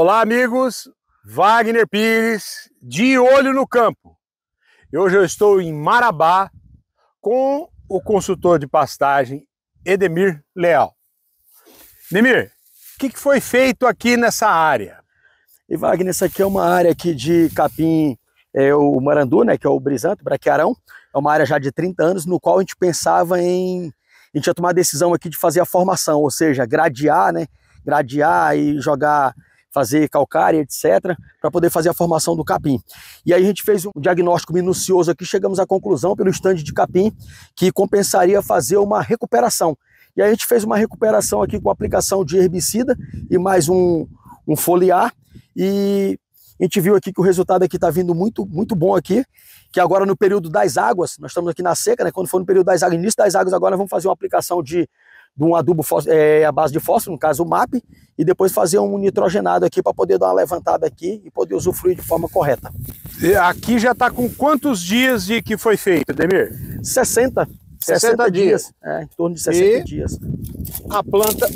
Olá, amigos. Wagner Pires, de olho no campo. Hoje eu estou em Marabá com o consultor de pastagem Edemir Leal. Edemir, o que, foi feito aqui nessa área? E Wagner, essa aqui é uma área aqui de capim, é o Marandu, né, que é o Brisanto, Braquiarão. É uma área já de 30 anos, no qual a gente pensava em. A gente ia tomar a decisão aqui de fazer a formação, ou seja, gradear, né? Gradear e jogar fazer calcária, etc., para poder fazer a formação do capim. E aí a gente fez um diagnóstico minucioso aqui, chegamos à conclusão pelo estande de capim que compensaria fazer uma recuperação. E aí a gente fez uma recuperação aqui com aplicação de herbicida e mais um, um foliar e a gente viu aqui que o resultado aqui está vindo muito, muito bom aqui, que agora no período das águas, nós estamos aqui na seca, né? Quando for no período das águas, início das águas, agora nós vamos fazer uma aplicação de, de um adubo é, à base de fósforo, no caso o MAP, e depois fazer um nitrogenado aqui para poder dar uma levantada aqui e poder usufruir de forma correta. E aqui já está com quantos dias de que foi feito, Demir? 60. 60, 60 dias. dias. É, em torno de 60 e dias. A planta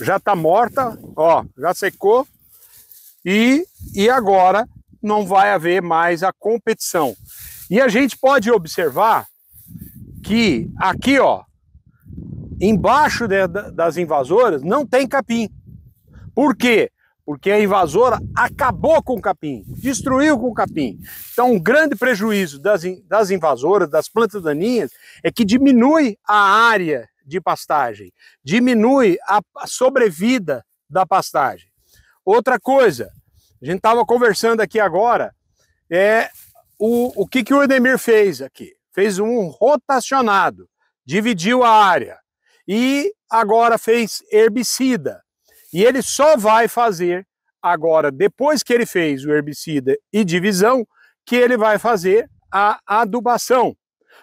já está morta, ó, já secou e, e agora não vai haver mais a competição. E a gente pode observar que aqui, ó, embaixo de, das invasoras não tem capim. Por quê? Porque a invasora acabou com o capim, destruiu com o capim. Então, um grande prejuízo das, das invasoras, das plantas daninhas, é que diminui a área de pastagem, diminui a, a sobrevida da pastagem. Outra coisa, a gente estava conversando aqui agora, é o, o que, que o Edemir fez aqui? Fez um rotacionado, dividiu a área e agora fez herbicida. E ele só vai fazer agora, depois que ele fez o herbicida e divisão, que ele vai fazer a adubação.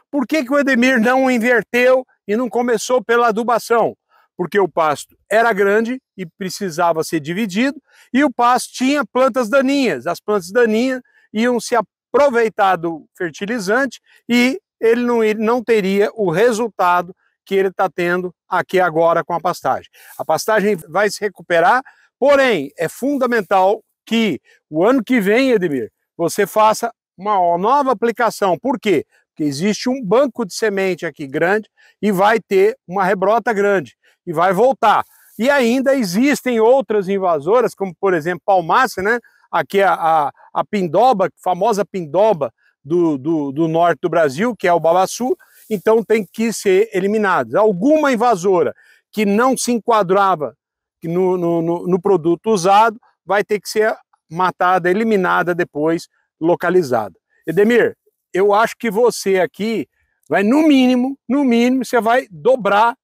Por que, que o Edemir não inverteu e não começou pela adubação? porque o pasto era grande e precisava ser dividido, e o pasto tinha plantas daninhas. As plantas daninhas iam se aproveitar do fertilizante e ele não, ele não teria o resultado que ele está tendo aqui agora com a pastagem. A pastagem vai se recuperar, porém, é fundamental que o ano que vem, Edmir, você faça uma nova aplicação. Por quê? Porque existe um banco de semente aqui grande e vai ter uma rebrota grande e vai voltar. E ainda existem outras invasoras, como por exemplo Palmácia, né? Aqui é a, a, a pindoba, famosa pindoba do, do, do norte do Brasil, que é o babaçu, então tem que ser eliminados. Alguma invasora que não se enquadrava no, no, no, no produto usado vai ter que ser matada, eliminada depois, localizada. Edemir, eu acho que você aqui vai, no mínimo, no mínimo, você vai dobrar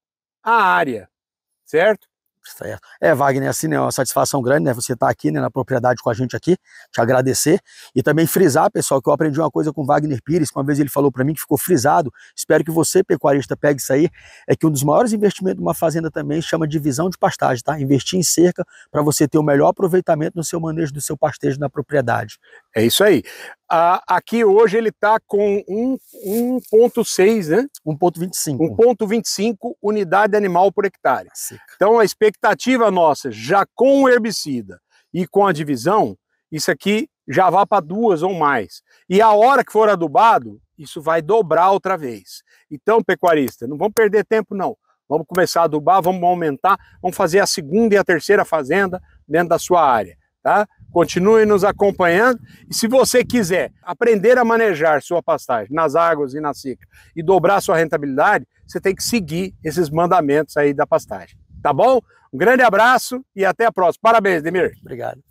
a área, certo? Certo. É, Wagner, assim, né, é uma satisfação grande, né? Você estar tá aqui né, na propriedade com a gente aqui, te agradecer. E também frisar, pessoal, que eu aprendi uma coisa com Wagner Pires, que uma vez ele falou para mim que ficou frisado. Espero que você, pecuarista, pegue isso aí. É que um dos maiores investimentos de uma fazenda também chama divisão de pastagem, tá? Investir em cerca para você ter o melhor aproveitamento no seu manejo do seu pastejo na propriedade. É isso aí. Ah, aqui hoje ele está com 1,6, né? 1,25. 1,25 unidade animal por hectare. Seca. Então a expectativa nossa, já com o herbicida e com a divisão, isso aqui já vá para duas ou mais. E a hora que for adubado, isso vai dobrar outra vez. Então, pecuarista, não vamos perder tempo, não. Vamos começar a adubar, vamos aumentar, vamos fazer a segunda e a terceira fazenda dentro da sua área, tá? Continue nos acompanhando e se você quiser aprender a manejar sua pastagem nas águas e na seca e dobrar sua rentabilidade, você tem que seguir esses mandamentos aí da pastagem. Tá bom? Um grande abraço e até a próxima. Parabéns, Demir. Obrigado.